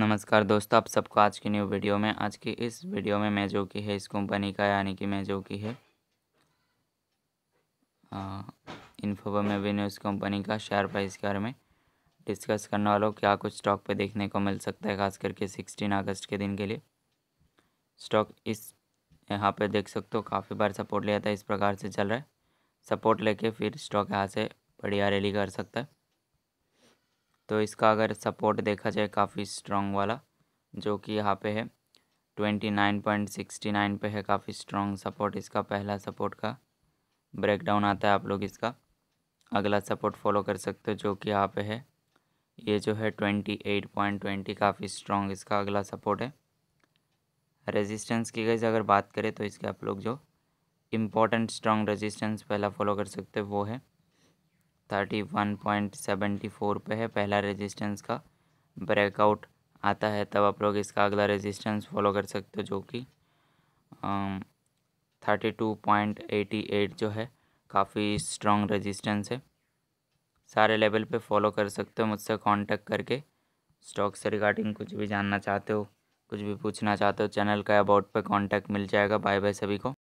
नमस्कार दोस्तों आप सबको आज की न्यू वीडियो में आज की इस वीडियो में मैं जो की है इस कंपनी का यानी कि मैं जो की है में भी इस कंपनी का शेयर प्राइस के बारे में डिस्कस करने वालों क्या कुछ स्टॉक पे देखने को मिल सकता है खास करके सिक्सटीन अगस्त के दिन के लिए स्टॉक इस यहाँ पे देख सकते हो काफ़ी बार सपोर्ट लिया था इस प्रकार से चल रहा है सपोर्ट लेके फिर स्टॉक यहाँ से बढ़िया रैली कर सकता है तो इसका अगर सपोर्ट देखा जाए काफ़ी स्ट्रॉन्ग वाला जो कि यहाँ पे है twenty nine point sixty nine पर है काफ़ी स्ट्रॉन्ग सपोर्ट इसका पहला सपोर्ट का ब्रेकडाउन आता है आप लोग इसका अगला सपोर्ट फॉलो कर सकते हो जो कि यहाँ पे है ये जो है ट्वेंटी एट पॉइंट ट्वेंटी काफ़ी स्ट्रॉन्ग इसका अगला सपोर्ट है रेजिस्टेंस की गई अगर बात करें तो इसके आप लोग जो इम्पोर्टेंट स्ट्रॉन्ग रेजिस्टेंस पहला फॉलो कर सकते हो वो है thirty one point seventy four पर है पहला रेजिस्टेंस का ब्रेकआउट आता है तब आप लोग इसका अगला रेजिस्टेंस फॉलो कर सकते हो जो कि thirty two point eighty eight जो है काफ़ी स्ट्रॉन्ग रेजिस्टेंस है सारे लेवल पे फॉलो कर सकते हो मुझसे कांटेक्ट करके स्टॉक से रिगार्डिंग कुछ भी जानना चाहते हो कुछ भी पूछना चाहते हो चैनल का अबाउट पे कांटेक्ट मिल जाएगा बाय बाय सभी को